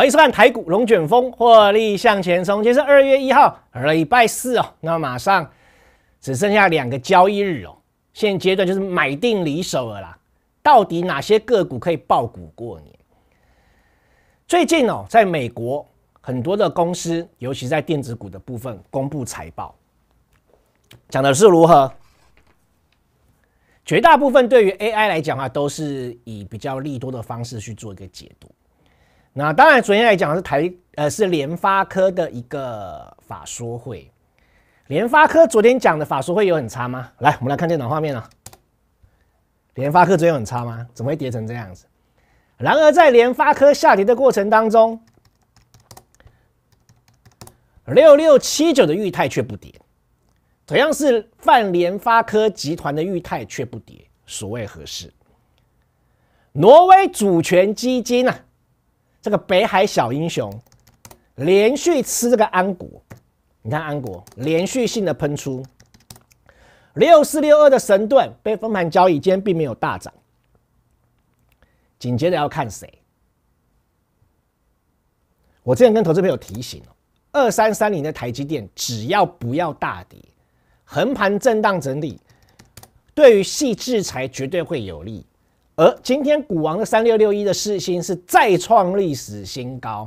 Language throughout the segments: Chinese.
欢迎收看台股龙卷风获利向前冲，今天是二月一号礼拜四哦。那马上只剩下两个交易日哦，现阶段就是买定离手了啦。到底哪些个股可以爆股过年？最近哦，在美国很多的公司，尤其在电子股的部分，公布财报，讲的是如何？绝大部分对于 AI 来讲啊，都是以比较利多的方式去做一个解读。那当然，昨天来讲是台呃是联发科的一个法说会。联发科昨天讲的法说会有很差吗？来，我们来看电脑画面啊。联发科昨天很差吗？怎么会跌成这样子？然而，在联发科下跌的过程当中，六六七九的裕泰却不跌，同样是泛联发科集团的裕泰却不跌，所谓何事？挪威主权基金啊。这个北海小英雄连续吃这个安国，你看安国连续性的喷出六四六二的神盾，被封盘交易今天并没有大涨。紧接着要看谁。我之前跟投资朋友提醒哦，二三三零的台积电只要不要大跌，横盘震荡整理，对于戏制裁绝对会有利。而今天股王的三六六一的市心是再创历史新高。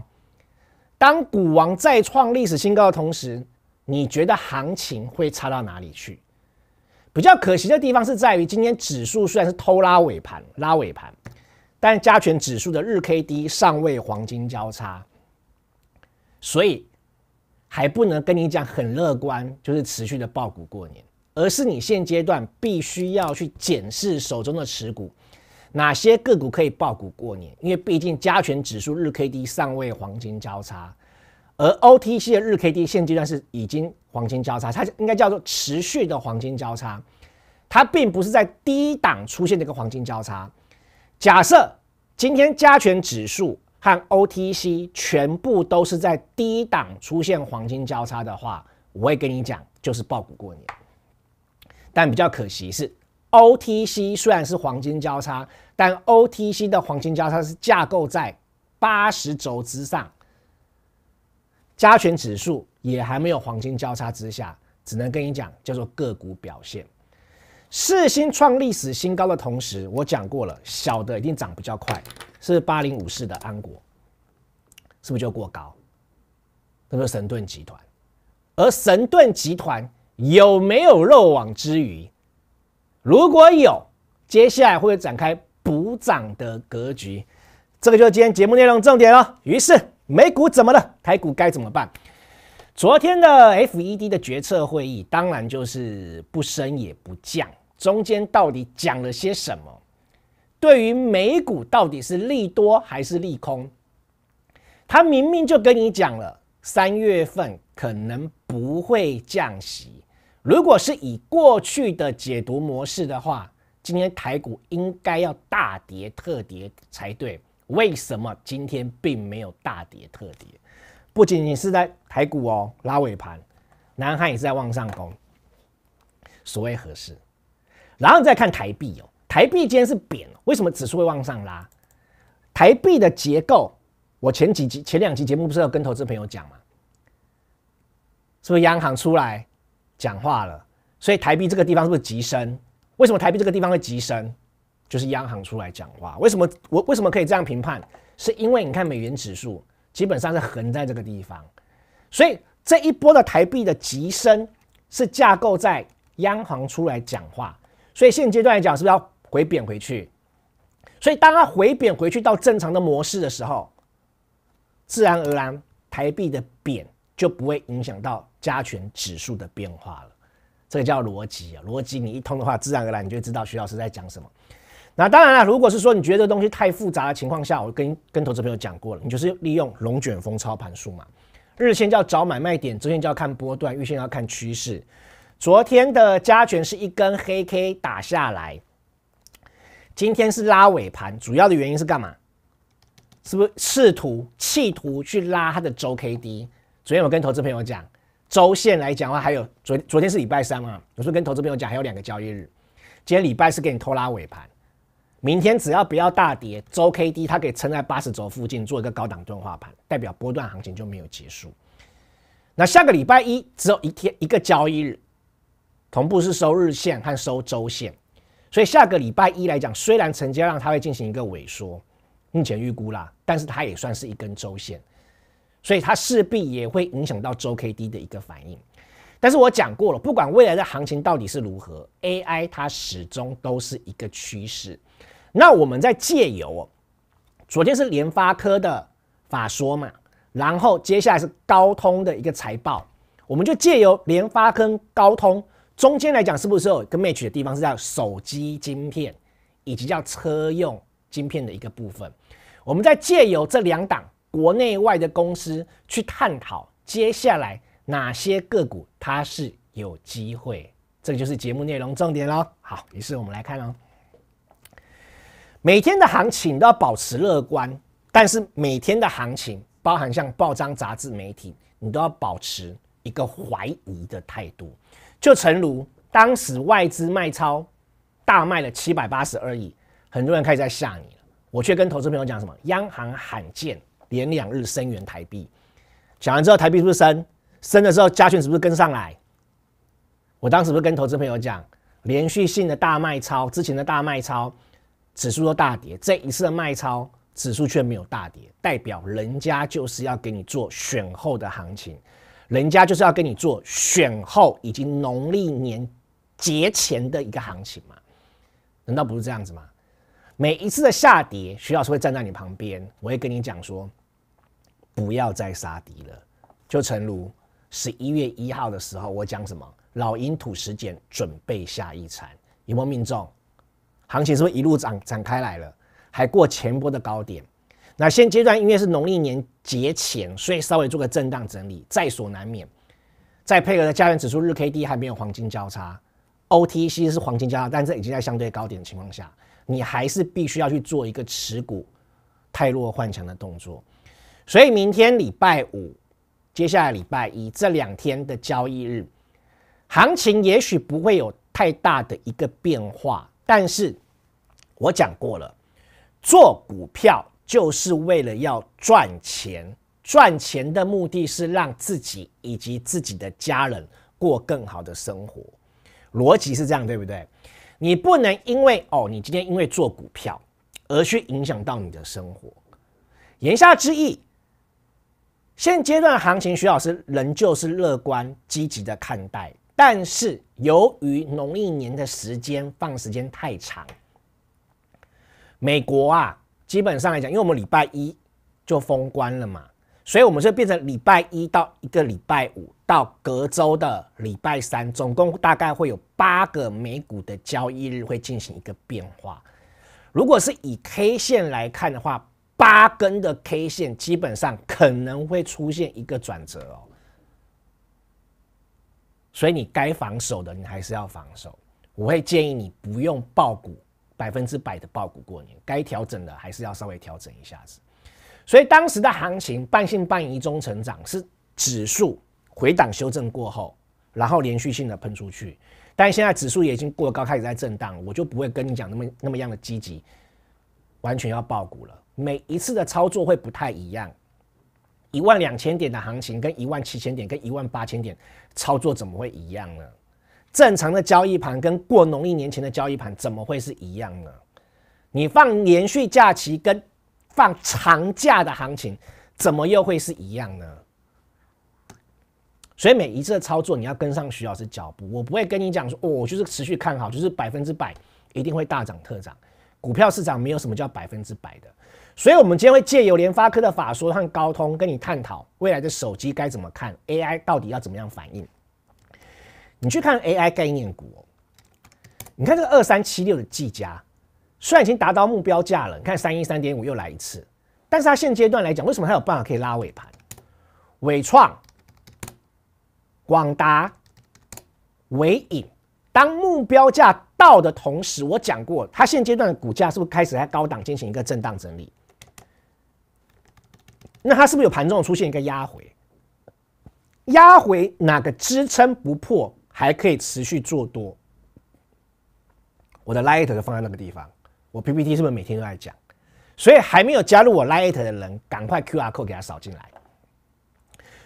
当股王再创历史新高的同时，你觉得行情会差到哪里去？比较可惜的地方是在于，今天指数虽然是偷拉尾盘，拉尾盘，但加权指数的日 K D 尚未黄金交叉，所以还不能跟你讲很乐观，就是持续的爆股过年，而是你现阶段必须要去检视手中的持股。哪些个股可以爆股过年？因为毕竟加权指数日 K D 尚未黄金交叉，而 O T C 的日 K D 现阶段是已经黄金交叉，它应该叫做持续的黄金交叉，它并不是在低档出现这个黄金交叉。假设今天加权指数和 O T C 全部都是在低档出现黄金交叉的话，我会跟你讲就是爆股过年。但比较可惜是。OTC 虽然是黄金交叉，但 OTC 的黄金交叉是架构在八十轴之上，加权指数也还没有黄金交叉之下，只能跟你讲叫做个股表现。四星创历史新高的同时，我讲过了，小的一定涨比较快，是八零五四的安国，是不是就过高？那个神盾集团？而神盾集团有没有漏网之鱼？如果有，接下来会展开补涨的格局，这个就是今天节目内容重点了。于是，美股怎么了？台股该怎么办？昨天的 FED 的决策会议，当然就是不升也不降，中间到底讲了些什么？对于美股到底是利多还是利空？他明明就跟你讲了，三月份可能不会降息。如果是以过去的解读模式的话，今天台股应该要大跌特跌才对。为什么今天并没有大跌特跌？不仅仅是在台股哦，拉尾盘，南韩也是在往上攻，所谓何事？然后再看台币哦，台币今天是贬，为什么指数会往上拉？台币的结构，我前几集、前两期节目不是有跟投资朋友讲吗？是不是央行出来？讲话了，所以台币这个地方是不是急升？为什么台币这个地方会急升？就是央行出来讲话。为什么我为什么可以这样评判？是因为你看美元指数基本上是横在这个地方，所以这一波的台币的急升是架构在央行出来讲话。所以现阶段来讲，是不是要回贬回去？所以当它回贬回去到正常的模式的时候，自然而然台币的贬。就不会影响到加权指数的变化了，这个叫逻辑啊，逻辑你一通的话，自然而然你就知道徐老师在讲什么。那当然了，如果是说你觉得这东西太复杂的情况下，我跟跟投资朋友讲过了，你就是利用龙卷风操盘术嘛。日线就要找买卖点，周线就要看波段，月线要看趋势。昨天的加权是一根黑 K 打下来，今天是拉尾盘，主要的原因是干嘛？是不是试图企图去拉它的周 K D？昨天我跟投资朋友讲，周线来讲的话，还有昨昨天是礼拜三嘛，我说跟投资朋友讲还有两个交易日，今天礼拜是给你拖拉尾盘，明天只要不要大跌，周 K D 它可以撑在八十轴附近做一个高档钝化盘，代表波段行情就没有结束。那下个礼拜一只有一天一个交易日，同步是收日线和收周线，所以下个礼拜一来讲，虽然成交量它会进行一个萎缩，目前预估啦，但是它也算是一根周线。所以它势必也会影响到周 K D 的一个反应，但是我讲过了，不管未来的行情到底是如何，A I 它始终都是一个趋势。那我们在借由，昨天是联发科的法说嘛，然后接下来是高通的一个财报，我们就借由联发跟高通中间来讲，是不是有一个 match 的地方，是叫手机晶片，以及叫车用晶片的一个部分。我们在借由这两档。国内外的公司去探讨接下来哪些个股它是有机会，这就是节目内容重点喽。好，于是我们来看哦。每天的行情都要保持乐观，但是每天的行情包含像报章、杂志、媒体，你都要保持一个怀疑的态度。就诚如当时外资卖超大卖了七百八十二亿，很多人开始在吓你了，我却跟投资朋友讲什么？央行罕见。连两日升源台币，讲完之后，台币是不是升？升了之后，加权是不是跟上来？我当时不是跟投资朋友讲，连续性的大卖超，之前的大卖超，指数都大跌，这一次的卖超，指数却没有大跌，代表人家就是要给你做选后的行情，人家就是要给你做选后以及农历年节前的一个行情嘛？难道不是这样子吗？每一次的下跌，徐老师会站在你旁边，我会跟你讲说。不要再杀敌了。就诚如十一月一号的时候，我讲什么？老鹰吐石间准备下一餐。有没有命中？行情是不是一路涨展开来了？还过前波的高点？那现阶段因为是农历年节前，所以稍微做个震荡整理在所难免。再配合的加元指数日 K D 还没有黄金交叉，O T C 是黄金交叉，但是已经在相对高点的情况下，你还是必须要去做一个持股太弱换强的动作。所以明天礼拜五，接下来礼拜一这两天的交易日，行情也许不会有太大的一个变化。但是，我讲过了，做股票就是为了要赚钱，赚钱的目的是让自己以及自己的家人过更好的生活，逻辑是这样，对不对？你不能因为哦，你今天因为做股票而去影响到你的生活。言下之意。现阶段行情，徐老师仍旧是乐观积极的看待，但是由于农历年的时间放时间太长，美国啊，基本上来讲，因为我们礼拜一就封关了嘛，所以我们是变成礼拜一到一个礼拜五到隔周的礼拜三，总共大概会有八个美股的交易日会进行一个变化。如果是以 K 线来看的话，八根的 K 线基本上可能会出现一个转折哦，所以你该防守的你还是要防守。我会建议你不用爆股，百分之百的爆股过年。该调整的还是要稍微调整一下子。所以当时的行情半信半疑中成长是指数回档修正过后，然后连续性的喷出去。但现在指数也已经过高，开始在震荡，我就不会跟你讲那么那么样的积极。完全要爆股了，每一次的操作会不太一样。一万两千点的行情跟一万七千点、跟一万八千点操作怎么会一样呢？正常的交易盘跟过农历年前的交易盘怎么会是一样呢？你放连续假期跟放长假的行情怎么又会是一样呢？所以每一次的操作你要跟上徐老师脚步，我不会跟你讲说哦，我就是持续看好，就是百分之百一定会大涨特涨。股票市场没有什么叫百分之百的，所以，我们今天会借由联发科的法说和高通，跟你探讨未来的手机该怎么看 AI，到底要怎么样反应？你去看 AI 概念股哦，你看这个二三七六的技嘉，虽然已经达到目标价了，你看三一三点五又来一次，但是它现阶段来讲，为什么它有办法可以拉尾盘？伟创、广达、伟影。当目标价到的同时，我讲过，它现阶段的股价是不是开始在高档进行一个震荡整理？那它是不是有盘中出现一个压回？压回哪个支撑不破，还可以持续做多？我的 light 就放在那个地方，我 PPT 是不是每天都在讲？所以还没有加入我 light 的人，赶快 QR code 给他扫进来。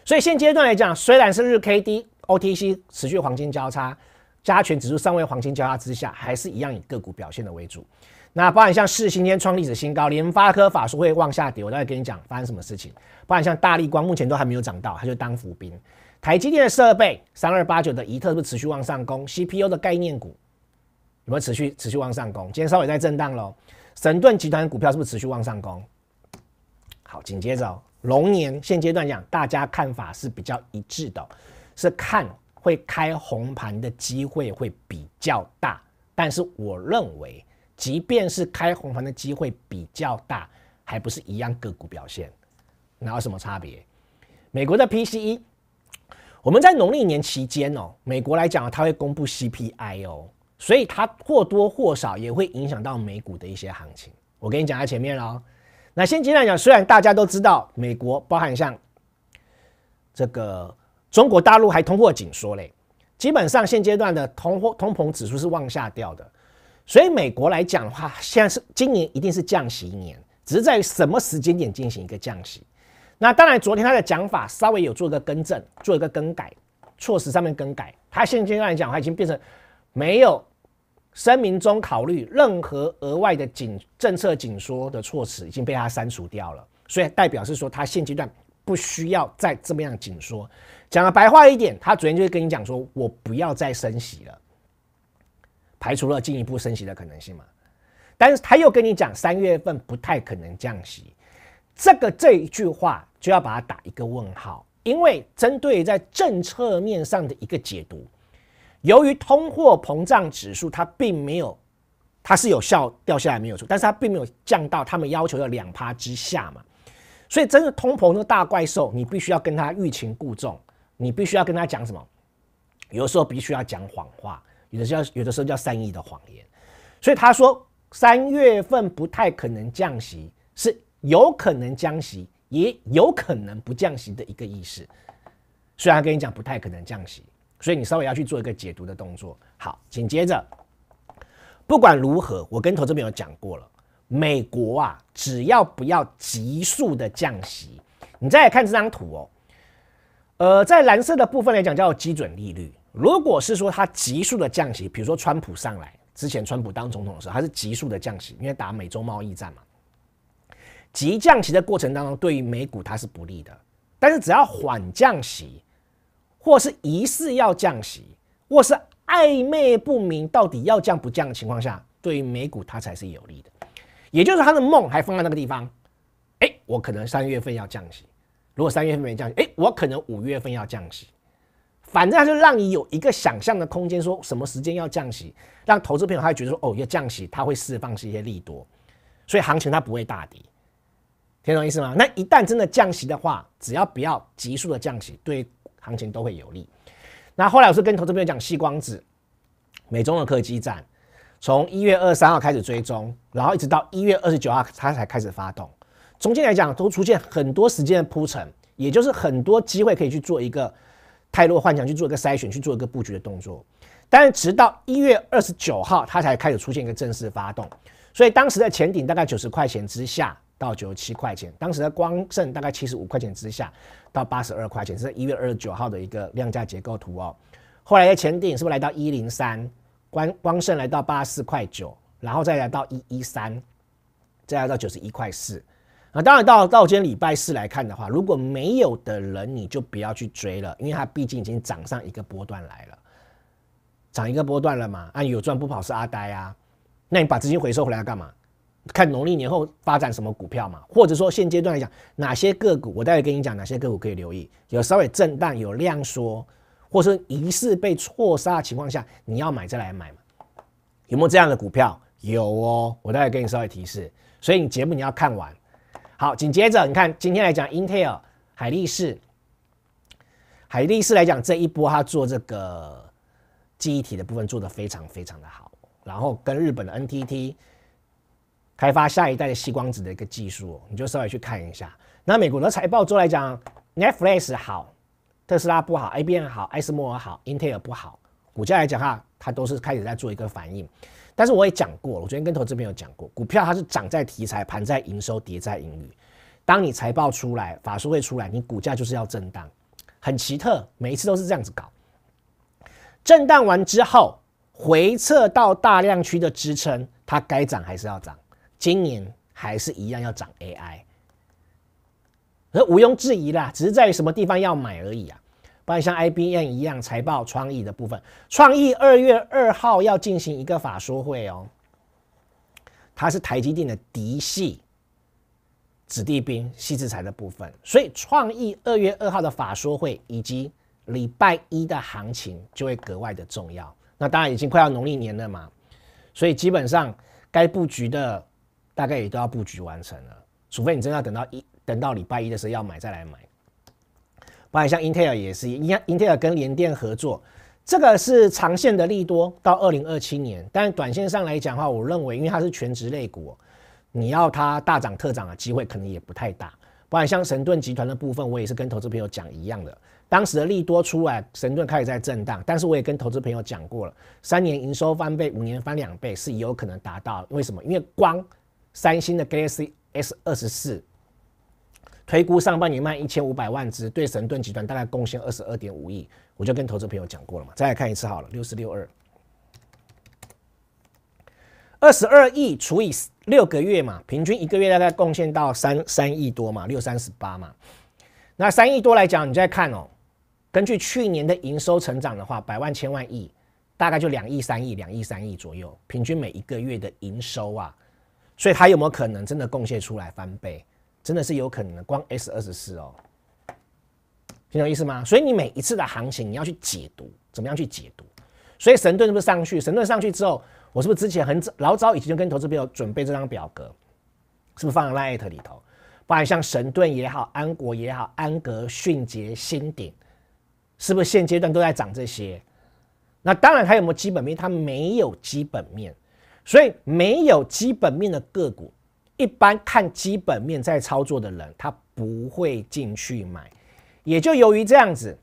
所以现阶段来讲，虽然是日 K D OTC 持续黄金交叉。加权指数尚未黄金交叉之下，还是一样以个股表现的为主。那包含像市新天创历史新高，联发科、法术会往下跌，我都会跟你讲发生什么事情。包含像大力光目前都还没有涨到，它就当伏兵。台积电的设备三二八九的移特是不是持续往上攻？CPU 的概念股有没有持续持续往上攻？今天稍微在震荡喽。神盾集团股票是不是持续往上攻？好，紧接着龙年现阶段讲，大家看法是比较一致的，是看。会开红盘的机会会比较大，但是我认为，即便是开红盘的机会比较大，还不是一样个股表现，哪有什么差别？美国的 PCE，我们在农历年期间哦，美国来讲它会公布 CPI 哦，所以它或多或少也会影响到美股的一些行情。我跟你讲在前面喽，那先阶段讲，虽然大家都知道美国包含像这个。中国大陆还通货紧缩嘞，基本上现阶段的通货通膨指数是往下掉的，所以美国来讲的话，现在是今年一定是降息一年，只是在什么时间点进行一个降息。那当然，昨天他的讲法稍微有做一个更正，做一个更改，措施上面更改。他现阶段来讲，已经变成没有声明中考虑任何额外的紧政策紧缩的措施，已经被他删除掉了，所以代表是说他现阶段。不需要再这么样紧缩，讲了白话一点，他昨天就会跟你讲说，我不要再升息了，排除了进一步升息的可能性嘛。但是他又跟你讲三月份不太可能降息，这个这一句话就要把它打一个问号，因为针对在政策面上的一个解读，由于通货膨胀指数它并没有，它是有效掉下来没有错，但是它并没有降到他们要求的两趴之下嘛。所以，真的通膨那个大怪兽，你必须要跟他欲擒故纵，你必须要跟他讲什么？有的时候必须要讲谎话，有的叫有的时候叫善意的谎言。所以他说三月份不太可能降息，是有可能降息，也有可能不降息的一个意思。虽然跟你讲不太可能降息，所以你稍微要去做一个解读的动作。好，紧接着，不管如何，我跟投资朋友讲过了。美国啊，只要不要急速的降息。你再来看这张图哦，呃，在蓝色的部分来讲叫基准利率。如果是说它急速的降息，比如说川普上来之前，川普当总统的时候，它是急速的降息，因为打美洲贸易战嘛。急降息的过程当中，对于美股它是不利的。但是只要缓降息，或是疑似要降息，或是暧昧不明到底要降不降的情况下，对于美股它才是有利的。也就是他的梦还放在那个地方，哎，我可能三月份要降息，如果三月份没降息，哎，我可能五月份要降息，反正他就让你有一个想象的空间，说什么时间要降息，让投资朋友他会觉得说，哦，要降息，他会释放一些利多，所以行情它不会大跌，听懂意思吗？那一旦真的降息的话，只要不要急速的降息，对行情都会有利。那后来我是跟投资朋友讲，细光子，美中的科技战。从一月二三号开始追踪，然后一直到一月二十九号，它才开始发动。中间来讲，都出现很多时间的铺陈，也就是很多机会可以去做一个泰弱幻想，去做一个筛选，去做一个布局的动作。但是直到一月二十九号，它才开始出现一个正式的发动。所以当时的前顶大概九十块钱之下到九十七块钱，当时的光胜大概七十五块钱之下到八十二块钱，是一月二十九号的一个量价结构图哦。后来的前顶是不是来到一零三？光光盛来到八四块九，然后再来到一一三，再来到九十一块四。啊，当然到到今天礼拜四来看的话，如果没有的人，你就不要去追了，因为它毕竟已经涨上一个波段来了，涨一个波段了嘛。啊，有赚不跑是阿呆啊，那你把资金回收回来要干嘛？看农历年后发展什么股票嘛，或者说现阶段来讲，哪些个股我待会跟你讲哪些个股可以留意，有稍微震荡，有量缩。或是疑似被错杀的情况下，你要买再来买嘛？有没有这样的股票？有哦，我待会给你稍微提示。所以你节目你要看完。好，紧接着你看，今天来讲 Intel 海力士，海力士来讲这一波，它做这个记忆体的部分做的非常非常的好。然后跟日本的 NTT 开发下一代的吸光子的一个技术，你就稍微去看一下。那美国的财报做来讲，Netflix 好。特斯拉不好，A B N 好，艾斯莫尔好，Intel 不好，股价来讲哈，它都是开始在做一个反应。但是我也讲过了，我昨天跟投资朋友讲过，股票它是涨在题材，盘在营收，跌在盈余。当你财报出来，法术会出来，你股价就是要震荡，很奇特，每一次都是这样子搞。震荡完之后，回撤到大量区的支撑，它该涨还是要涨。今年还是一样要涨 AI。那毋庸置疑啦，只是在什么地方要买而已啊。不然像 IBM 一样，财报创意的部分，创意二月二号要进行一个法说会哦。它是台积电的嫡系子弟兵，西之财的部分，所以创意二月二号的法说会以及礼拜一的行情就会格外的重要。那当然已经快要农历年了嘛，所以基本上该布局的大概也都要布局完成了，除非你真的要等到一。等到礼拜一的时候要买再来买。不括像 Intel 也是，Intel 跟联电合作，这个是长线的利多到二零二七年。但短线上来讲的话，我认为因为它是全职类股，你要它大涨特涨的机会可能也不太大。不括像神盾集团的部分，我也是跟投资朋友讲一样的，当时的利多出来，神盾开始在震荡。但是我也跟投资朋友讲过了，三年营收翻倍，五年翻两倍是有可能达到。为什么？因为光三星的 Galaxy S 二十四。推估上半年卖一千五百万只，对神盾集团大概贡献二十二点五亿。我就跟投资朋友讲过了嘛，再看一次好了，六十六二，二十二亿除以六个月嘛，平均一个月大概贡献到三三亿多嘛，六三十八嘛。那三亿多来讲，你再看哦，根据去年的营收成长的话，百万千万亿大概就两亿三亿，两亿三亿左右，平均每一个月的营收啊，所以它有没有可能真的贡献出来翻倍？真的是有可能光 S 二十四哦，听懂意思吗？所以你每一次的行情，你要去解读，怎么样去解读？所以神盾是不是上去？神盾上去之后，我是不是之前很早老早以前就跟投资朋友准备这张表格，是不是放在 Light 里头？包含像神盾也好，安国也好，安格迅捷、新鼎，是不是现阶段都在涨这些？那当然，它有没有基本面？它没有基本面，所以没有基本面的个股。一般看基本面在操作的人，他不会进去买，也就由于这样子，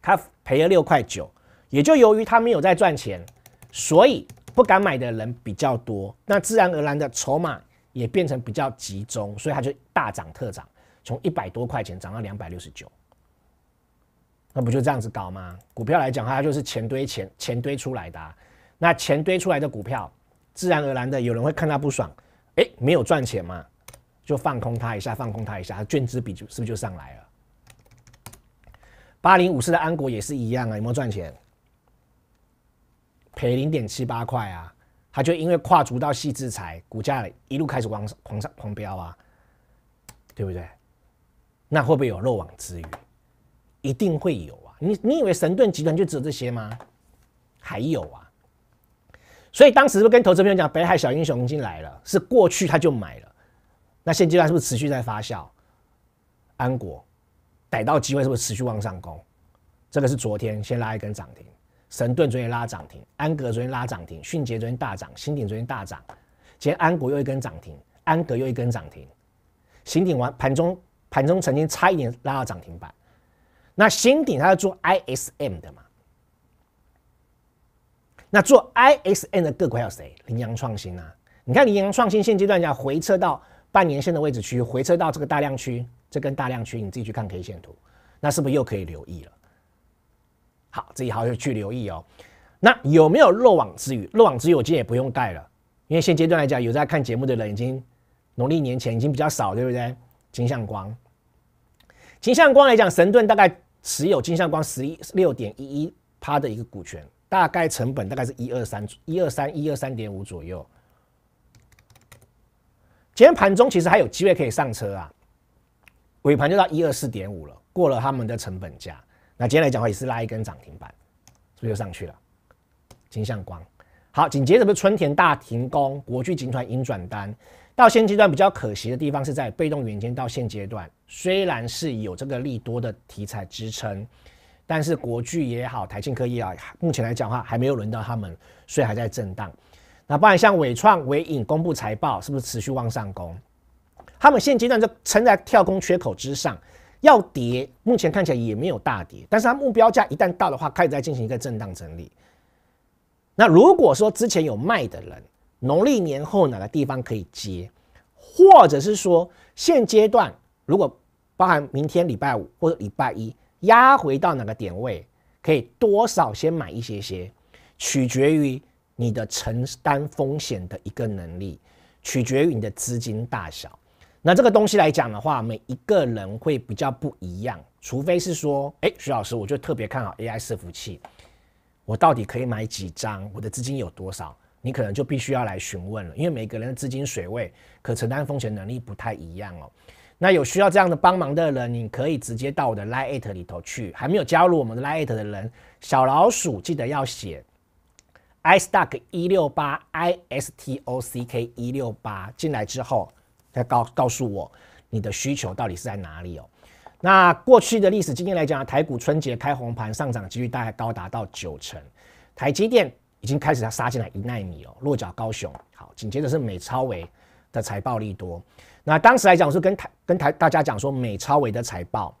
他赔了六块九，也就由于他没有在赚钱，所以不敢买的人比较多，那自然而然的筹码也变成比较集中，所以他就大涨特涨，从一百多块钱涨到两百六十九，那不就这样子搞吗？股票来讲，它就是钱堆钱，钱堆出来的，那钱堆出来的股票，自然而然的有人会看它不爽。哎，没有赚钱嘛，就放空它一下，放空它一下，它卷资比就是不是就上来了？八零五四的安国也是一样啊，有没有赚钱？赔零点七八块啊，它就因为跨足到细制裁，股价一路开始狂狂上狂飙啊，对不对？那会不会有漏网之鱼？一定会有啊！你你以为神盾集团就只有这些吗？还有啊！所以当时是不是跟投资朋友讲，北海小英雄已经来了？是过去他就买了，那现阶段是不是持续在发酵？安国逮到机会是不是持续往上攻？这个是昨天先拉一根涨停，神盾昨天拉涨停，安格昨天拉涨停，迅捷昨天大涨，新鼎昨天大涨，今天安国又一根涨停，安格又一根涨停，新鼎完盘中盘中曾经差一点拉到涨停板，那新鼎它要做 ISM 的嘛？那做 IXN 的个股还有谁？羚羊创新啊！你看羚羊创新现阶段讲回撤到半年线的位置区，回撤到这个大量区，这根大量区你自己去看 K 线图，那是不是又可以留意了？好，自一行就去留意哦。那有没有漏网之鱼？漏网之鱼我今天也不用带了，因为现阶段来讲，有在看节目的人已经农历年前已经比较少，对不对？金相光，金相光来讲，神盾大概持有金相光十一六点一一趴的一个股权。大概成本大概是一二三一二三一二三点五左右。今天盘中其实还有机会可以上车啊，尾盘就到一二四点五了，过了他们的成本价。那今天来讲话也是拉一根涨停板，是不是就上去了。金相光，好，紧接着不是春田大停工、国巨集团、银转单。到现阶段比较可惜的地方是在被动元件，到现阶段虽然是有这个利多的题材支撑。但是国巨也好，台庆科技啊，目前来讲的话，还没有轮到他们，所以还在震荡。那不然像伟创、伟影公布财报，是不是持续往上攻？他们现阶段就撑在跳空缺口之上，要跌，目前看起来也没有大跌。但是它目标价一旦到的话，开始在进行一个震荡整理。那如果说之前有卖的人，农历年后哪个地方可以接？或者是说，现阶段如果包含明天礼拜五或者礼拜一？压回到哪个点位，可以多少先买一些些，取决于你的承担风险的一个能力，取决于你的资金大小。那这个东西来讲的话，每一个人会比较不一样。除非是说，哎，徐老师，我就特别看好 AI 伺服器，我到底可以买几张？我的资金有多少？你可能就必须要来询问了，因为每个人的资金水位、可承担风险能力不太一样哦。那有需要这样的帮忙的人，你可以直接到我的 lite 里头去。还没有加入我们的 lite 的人，小老鼠记得要写 i stock 一六八 i s t o c k 一六八。进来之后，再告告诉我你的需求到底是在哪里哦。那过去的历史经验来讲台股春节开红盘，上涨几率大概高达到九成。台积电已经开始要杀进来一纳米哦，落脚高雄。好，紧接着是美超伟的财报利多。那当时来讲，我是跟台跟台大家讲说，美超伟的财报，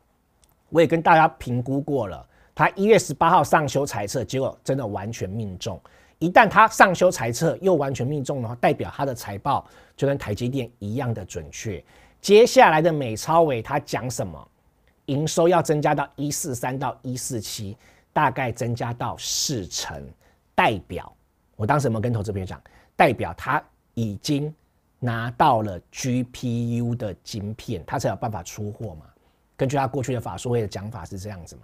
我也跟大家评估过了。他一月十八号上修预测，结果真的完全命中。一旦他上修预测又完全命中的话，代表他的财报就跟台积电一样的准确。接下来的美超伟他讲什么？营收要增加到一四三到一四七，大概增加到四成。代表我当时有没有跟投资朋友讲？代表他已经。拿到了 GPU 的晶片，他才有办法出货嘛？根据他过去的法术会的讲法是这样子嘛？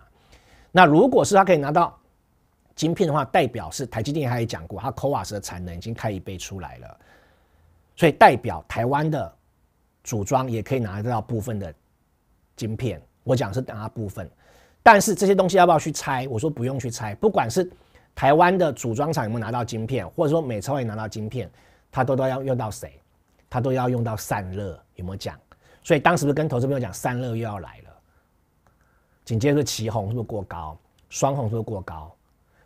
那如果是他可以拿到晶片的话，代表是台积电，他也讲过，他 o a s 的产能已经开一倍出来了，所以代表台湾的组装也可以拿得到部分的晶片。我讲是拿部分，但是这些东西要不要去拆？我说不用去拆。不管是台湾的组装厂有没有拿到晶片，或者说美超也拿到晶片，它都都要用到谁？它都要用到散热，有没有讲？所以当时不是跟投资朋友讲散热又要来了。紧接着旗红是不是过高？双红是不是过高？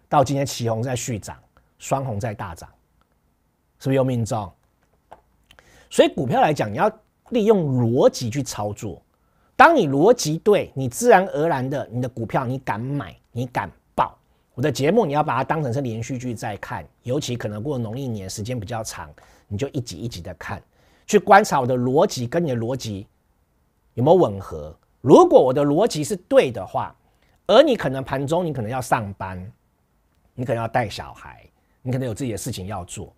到今天旗红在续涨，双红在大涨，是不是又命中？所以股票来讲，你要利用逻辑去操作。当你逻辑对，你自然而然的，你的股票你敢买，你敢报。我的节目你要把它当成是连续剧在看，尤其可能过农历年时间比较长，你就一集一集的看。去观察我的逻辑跟你的逻辑有没有吻合？如果我的逻辑是对的话，而你可能盘中你可能要上班，你可能要带小孩，你可能有自己的事情要做。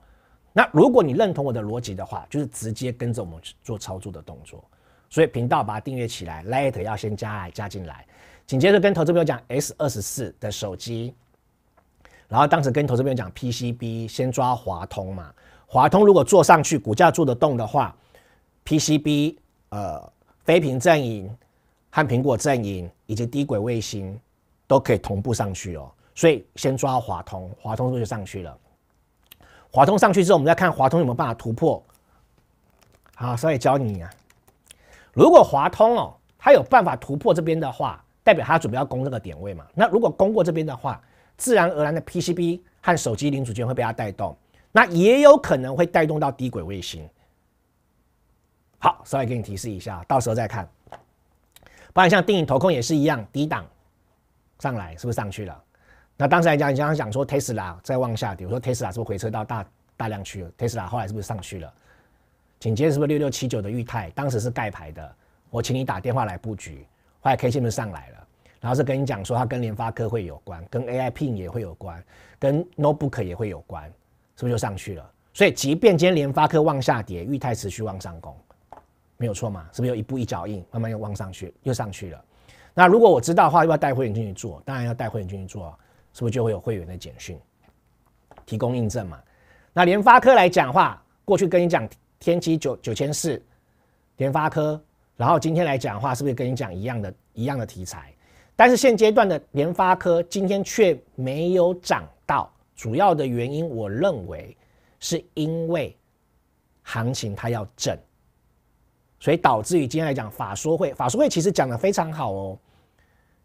那如果你认同我的逻辑的话，就是直接跟着我们做操作的动作。所以频道把它订阅起来 l e t e r 要先加来加进来，紧接着跟投资朋友讲 S 二十四的手机，然后当时跟投资朋友讲 PCB 先抓华通嘛。华通如果做上去，股价做得动的话，PCB 呃，非屏阵营和苹果阵营以及低轨卫星都可以同步上去哦。所以先抓华通，华通就上去了。华通上去之后，我们再看华通有没有办法突破。好，所以教你啊。如果华通哦，它有办法突破这边的话，代表它准备要攻这个点位嘛。那如果攻过这边的话，自然而然的 PCB 和手机零组件会被它带动。那也有可能会带动到低轨卫星。好，稍微给你提示一下，到时候再看。不然像电影投控也是一样，低档上来是不是上去了？那当时来讲，你刚刚讲说 Tesla 再往下跌，我说 Tesla 是不是回撤到大大量区？Tesla 后来是不是上去了？紧接着是不是六六七九的裕泰，当时是盖牌的，我请你打电话来布局。后来 K 线是不是上来了？然后是跟你讲说它跟联发科会有关，跟 AI Pin 也会有关，跟 Notebook 也会有关。是不是就上去了？所以即便今天联发科往下跌，裕泰持续往上攻，没有错嘛？是不是又一步一脚印，慢慢又往上去，又上去了？那如果我知道的话，要不要带会员进去做？当然要带会员进去做，是不是就会有会员的简讯提供印证嘛？那联发科来讲话，过去跟你讲天玑九九千四，联发科，然后今天来讲话，是不是跟你讲一样的，一样的题材？但是现阶段的联发科今天却没有涨到。主要的原因，我认为是因为行情它要整，所以导致于今天来讲法说会法说会其实讲的非常好哦，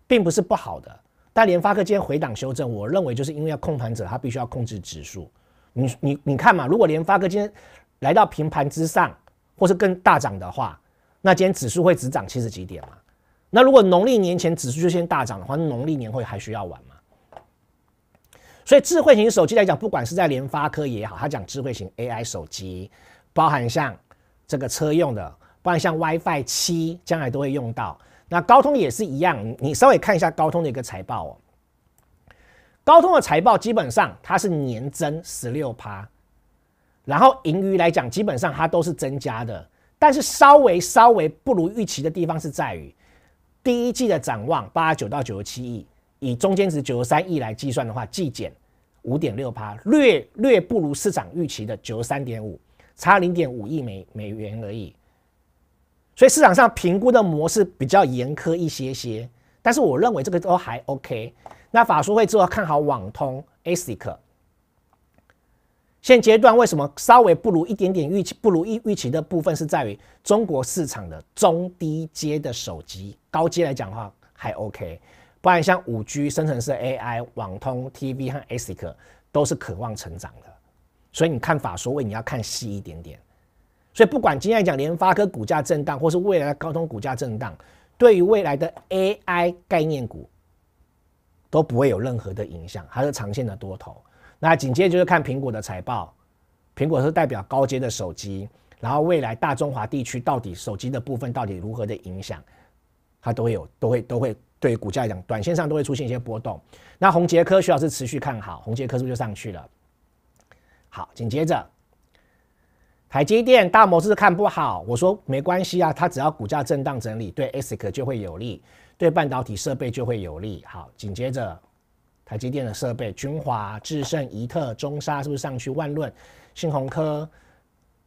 并不是不好的。但联发科今天回档修正，我认为就是因为要控盘者，他必须要控制指数。你你你看嘛，如果联发科今天来到平盘之上，或是更大涨的话，那今天指数会只涨七十几点嘛？那如果农历年前指数就先大涨的话，农历年会还需要玩吗？所以智慧型手机来讲，不管是在联发科也好，它讲智慧型 AI 手机，包含像这个车用的，包含像 WiFi 七，将来都会用到。那高通也是一样，你稍微看一下高通的一个财报哦。高通的财报基本上它是年增十六趴，然后盈余来讲基本上它都是增加的，但是稍微稍微不如预期的地方是在于第一季的展望八九到九十七亿。以中间值九十三亿来计算的话，季减五点六%，略略不如市场预期的九十三点五，差零点五亿美美元而已。所以市场上评估的模式比较严苛一些些，但是我认为这个都还 OK。那法说会之后看好网通 ASIC，现阶段为什么稍微不如一点点预期，不如预预期的部分是在于中国市场的中低阶的手机，高阶来讲的话还 OK。不然，像五 G、生成式 AI、网通 TV 和 ASIC 都是渴望成长的，所以你看法所谓你要看细一点点。所以不管今天讲联发科股价震荡，或是未来的高通股价震荡，对于未来的 AI 概念股都不会有任何的影响，它是长线的多头。那紧接着就是看苹果的财报，苹果是代表高阶的手机，然后未来大中华地区到底手机的部分到底如何的影响，它都会有，都会，都会。对股价来讲，短线上都会出现一些波动。那宏杰科徐老师持续看好，宏杰科是不是就上去了。好，紧接着，台积电大摩是看不好，我说没关系啊，它只要股价震荡整理，对 ASIK 就会有利，对半导体设备就会有利。好，紧接着，台积电的设备，均华、智胜、怡特、中沙是不是上去？万润、新鸿科，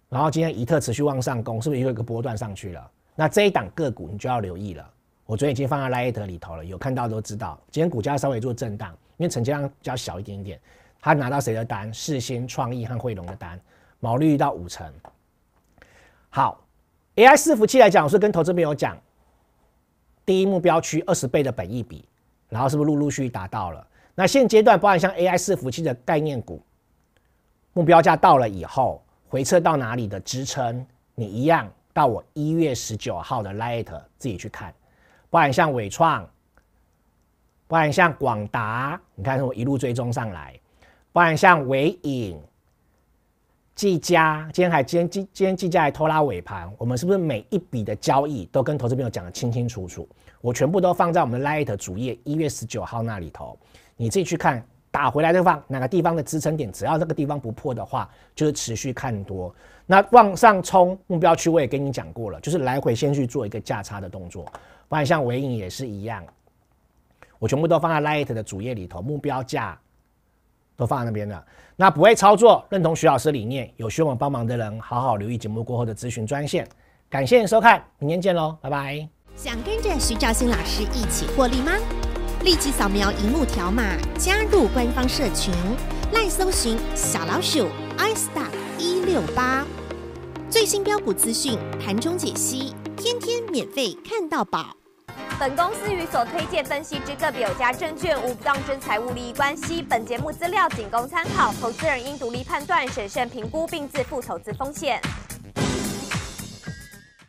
然后今天怡特持续往上攻，是不是又一个波段上去了？那这一档个股你就要留意了。我昨天已经放在 Light 里头了，有看到都知道。今天股价稍微做震荡，因为成交量较小一点点。他拿到谁的单？世新创意和汇龙的单，毛利率到五成。好，AI 伺服器来讲，我是跟投资朋友讲，第一目标区二十倍的本益比，然后是不是陆陆续续达到了？那现阶段，包含像 AI 伺服器的概念股，目标价到了以后，回撤到哪里的支撑，你一样到我一月十九号的 Light 自己去看。不然像伟创，不然像广达，你看我一路追踪上来，不然像伟影、技嘉，今天还今天今今天技嘉还拖拉尾盘，我们是不是每一笔的交易都跟投资朋友讲的清清楚楚？我全部都放在我们 Lite 主页一月十九号那里头，你自己去看。打回来的话，哪个地方的支撑点，只要这个地方不破的话，就是持续看多。那往上冲目标区，我也跟你讲过了，就是来回先去做一个价差的动作。不然像尾影也是一样，我全部都放在 l i t 的主页里头，目标价都放在那边的。那不会操作，认同徐老师理念，有需要我帮忙的人，好好留意节目过后的咨询专线。感谢收看，明天见喽，拜拜。想跟着徐兆新老师一起获利吗？立即扫描荧幕条码，加入官方社群。赖搜寻小老鼠 i s t o r 一六八最新标股资讯、盘中解析，天天免费看到宝。本公司与所推荐分析之个别有价证券无当真财务利益关系。本节目资料仅供参考，投资人应独立判断、审慎评估并自负投资风险。